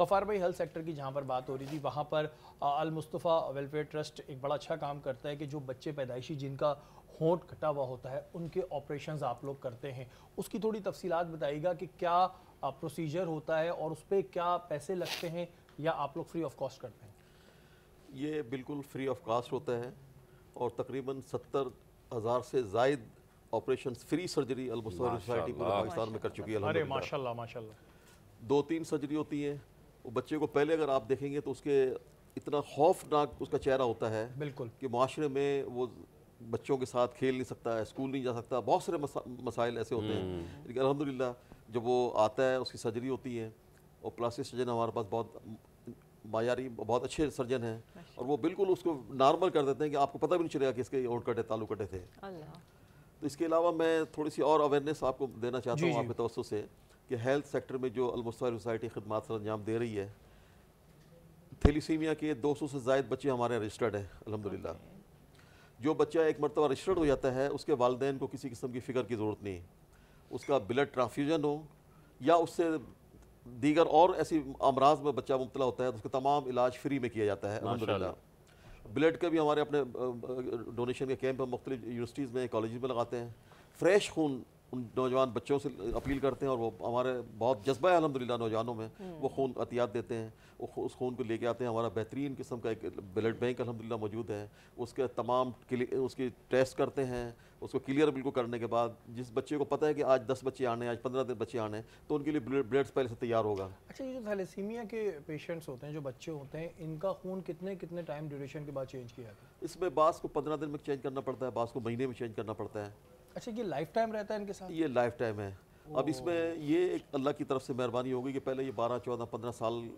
गफ़ार भाई health sector की जहाँ पर बात हो रही थी वहाँ पर अलमुस्तफ़ा वेलफेयर ट्रस्ट एक बड़ा अच्छा काम करता है कि जो बच्चे पैदाइशी जिनका होंठ कटा हुआ होता है उनके ऑपरेशन आप लोग करते हैं उसकी थोड़ी तफसी बताइएगा कि क्या प्रोसीजर होता है और उस पर क्या पैसे लगते हैं या आप लोग फ्री ऑफ कॉस्ट करते हैं ये बिल्कुल फ्री ऑफ कास्ट होता है और तकरीबन सत्तर हज़ार से जायद operation free surgery Albasar society पूरे पाकिस्तान में कर चुकी है अरे माशाल्लाह माशाल्लाह दो तीन सर्जरी होती हैं वो बच्चे को पहले अगर आप देखेंगे तो उसके इतना खौफनाक उसका चेहरा होता है बिल्कुल कि माशरे में वो बच्चों के साथ खेल नहीं सकता है स्कूल नहीं जा सकता बहुत सारे मसाइल ऐसे होते हैं हम्म। लेकिन अलहमदिल्ला जब वो आता है उसकी सर्जरी होती है और प्लास्टिक सर्जन हमारे पास बहुत मायारी बहुत अच्छे सर्जन हैं और वो बिल्कुल उसको नॉर्मल कर देते हैं कि आपको पता भी नहीं चलेगा कि इसके ओट कटे तालू कटे थे तो इसके अलावा मैं थोड़ी सी और अवेयरनेस आपको देना चाहता हूँ आपके तवस्त से कि हेल्थ सेक्टर में जो अलमस्तर सोसाइटी खदमात सर अंजाम दे रही है थेलीसीमिया के 200 से ज़ायद बच्चे हमारे यहाँ रजिस्टर्ड हैं अलहमदिल्ला जो बच्चा एक मरतबा रजिस्टर्ड हो जाता है उसके वालदेन को किसी किस्म की फ़िक्र की ज़रूरत नहीं उसका ब्लड ट्रांसफ्यूजन हो या उससे दीगर और ऐसी अमराज में बच्चा मुबतला होता है तो उसका तमाम इलाज फ्री में किया जाता है अलहमदिल्ला ब्लड का भी हमारे अपने डोनेशन के कैंप हम मुख्तलि यूनिवर्सिटीज़ में कॉलेज में लगाते हैं फ्रेश खून उन नौजवान बच्चों से अपील करते हैं और वो हमारे बहुत जज्बा है अलहमदिल्ला नौजवानों में हम्म। वो खून अतियात देते हैं वो उस खून को लेके आते हैं हमारा बेहतरीन किस्म का एक ब्लड बैंक अलहमदिल्ला मौजूद है उसके तमाम उसकी टेस्ट करते हैं उसको क्लियर बिल्कुल करने के बाद जिस बच्चे को पता है कि आज दस बच्चे आने आज पंद्रह दिन बच्चे आने तो उनके लिए ब्लड पहले से तैयार होगा अच्छा ये जो थैलेसीमिया के पेशेंट्स होते हैं जो बच्चे होते हैं इनका खून कितने कितने टाइम ड्यूरेशन के बाद चेंज किया जाता है इसमें बास को पंद्रह दिन में चेंज करना पड़ता है बास को महीने में चेंज करना पड़ता है अच्छा ये लाइफ टाइम रहता है इनके साथ ये लाइफ टाइम है अब इसमें ये एक अल्लाह की तरफ से मेहरबानी होगी कि पहले ये बारह चौदह पंद्रह साल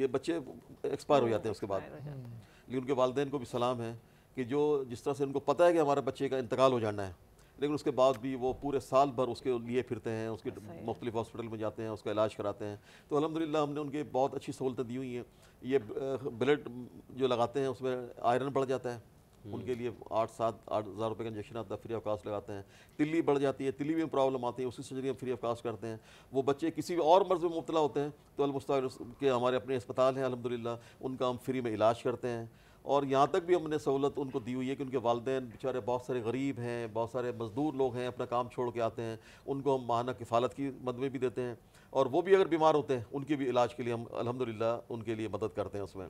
ये बच्चे एक्सपायर हो जाते हैं उसके बाद लेकिन उनके वालदे को भी सलाम है कि जो जिस तरह से उनको पता है कि हमारे बच्चे का इंतकाल हो जाना है लेकिन उसके बाद भी वो पूरे साल भर उसके लिए फिरते हैं उसके मुख्तलिफ हॉस्पिटल में जाते हैं उसका इलाज कराते हैं तो अलहमदिल्ला हमने उनके बहुत अच्छी सहूलतें दी हुई हैं ये ब्लड जो लगाते हैं उसमें आयरन बढ़ जाता है हम्म। उनके लिए आठ सात आठ हज़ार रुपये का इंजेक्शन आता है फ्री ऑफ कास्ट लगाते हैं तिल्ली बढ़ जाती है तिल्ली में प्रॉब्लम आती है उसी सर्जरी में फ्री ऑफ कास्ट करते हैं वो बच्चे किसी और मर्ज़ में मुबला होते हैं तो अलमुस्तार के हमारे अपने अस्पताल हैं अलहमदिल्ला उनका हम फ्री में इलाज करते हैं और यहाँ तक भी हमने सहूलत उनको दी हुई है कि उनके वालदे बेचारे बहुत सारे गरीब हैं बहुत सारे मजदूर लोग हैं अपना काम छोड़ के आते हैं उनको हम महाना किफ़ालत की मद में भी देते हैं और वो भी अगर बीमार होते हैं उनके भी इलाज के लिए हम अलहमदिल्ला उनके लिए मदद करते हैं उसमें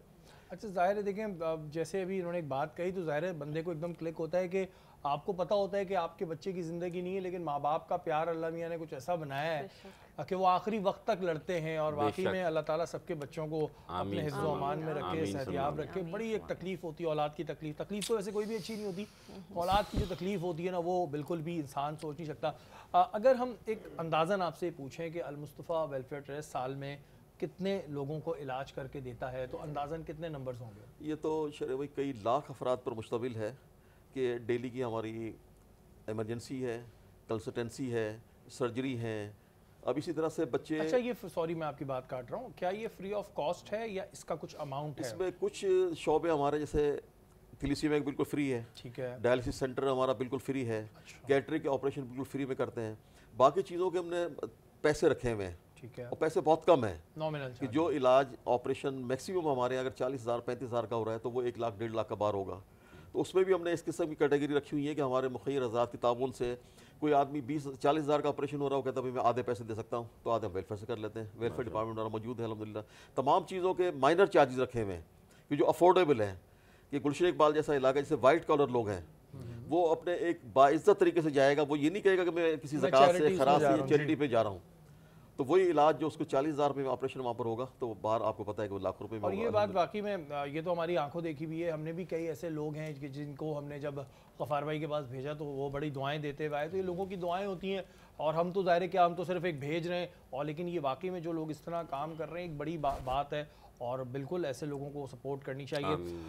अच्छा ज़ाहिर है देखें जैसे अभी इन्होंने एक बात कही तो ज़ाहिर है बंदे को एकदम क्लिक होता है कि आपको पता होता है कि आपके बच्चे की ज़िंदगी नहीं है लेकिन माँ बाप का प्यार अल्लाह मियाँ ने कुछ ऐसा बनाया है कि वो आखिरी वक्त तक लड़ते हैं और वाकई में अल्लाह ताला सबके बच्चों को अपने हिस्सों अमान में रखे सहतियाब रखे बड़ी एक तकलीफ़ होती है औलाद की तकलीफ तकलीफ तो वैसे कोई भी अच्छी नहीं होती हम्म। औलाद की जो तकलीफ़ होती है ना वो बिल्कुल भी इंसान सोच नहीं सकता अगर हम एक अंदाज़न आपसे पूछें कि अलमुस्तफ़ा वेलफेयर ट्रस्ट साल में कितने लोगों को इलाज करके देता है तो अंदाजन कितने नंबर्स होंगे ये तो शरे भाई कई लाख अफराद पर मुश्तमिल है कि डेली की हमारी एमरजेंसी है कंसल्टेंसी है सर्जरी है अब इसी तरह से बच्चे अच्छा ये सॉरी मैं आपकी बात काट रहा हूँ क्या ये फ्री ऑफ कॉस्ट है या इसका कुछ अमाउंट है इसमें कुछ शॉबे हमारे जैसे में बिल्कुल फ्री है ठीक है डायलिसिस सेंटर हमारा बिल्कुल फ्री है कैटरिंग अच्छा। के ऑपरेशन बिल्कुल फ्री में करते हैं बाकी चीज़ों के हमने पैसे रखे हुए हैं ठीक है और पैसे बहुत कम है कि जो इलाज ऑपरेशन मैक्सिमम हमारे अगर चालीस हज़ार पैंतीस हज़ार का हो रहा है तो वो एक लाख डेढ़ लाख का बार होगा तो उसमें भी हमने इस किस्म की कैटेगरी रखी हुई है कि हमारे मुखिर आज़ाद के ताबन से कोई आदमी बीस चालीस हज़ार का ऑपरेशन हो रहा हो कहता है मैं आधे पैसे दे सकता हूँ तो आधे हम वेलफेयर से कर लेते हैं वेलफेयर डिपार्टमेंट हमारा मौजूद है अलहमदिल्ला तमाम चीज़ों के माइनर चार्जेस रखे हुए हैं कि जो अफोर्डेबल हैं कि गुलशन इकबाल जैसा इलाका जैसे वाइट कॉलर लोग हैं हम्म। वो अपने एक बाइज्जत तरीके से जाएगा वो ये नहीं कहेगा कि मैं किसी जक़ात से खराब से चैरिटी पे जा रहा हूँ तो वही इलाज जो उसको चालीस हज़ार रुपये में ऑपरेशन वहाँ पर होगा तो बाहर आपको पता है कि वो लाखों रुपये में और ये बात बाकी में ये तो हमारी आंखों देखी भी है हमने भी कई ऐसे लोग हैं जिनको हमने जब गफार भाई के पास भेजा तो वो बड़ी दुआएं देते हुए आए तो ये लोगों की दुआएं होती हैं और हम तो ज़ाहिर है कि हम तो सिर्फ एक भेज रहे हैं और लेकिन ये वाकई में जो लोग इस तरह काम कर रहे हैं एक बड़ी बात है और बिल्कुल ऐसे लोगों को सपोर्ट करनी चाहिए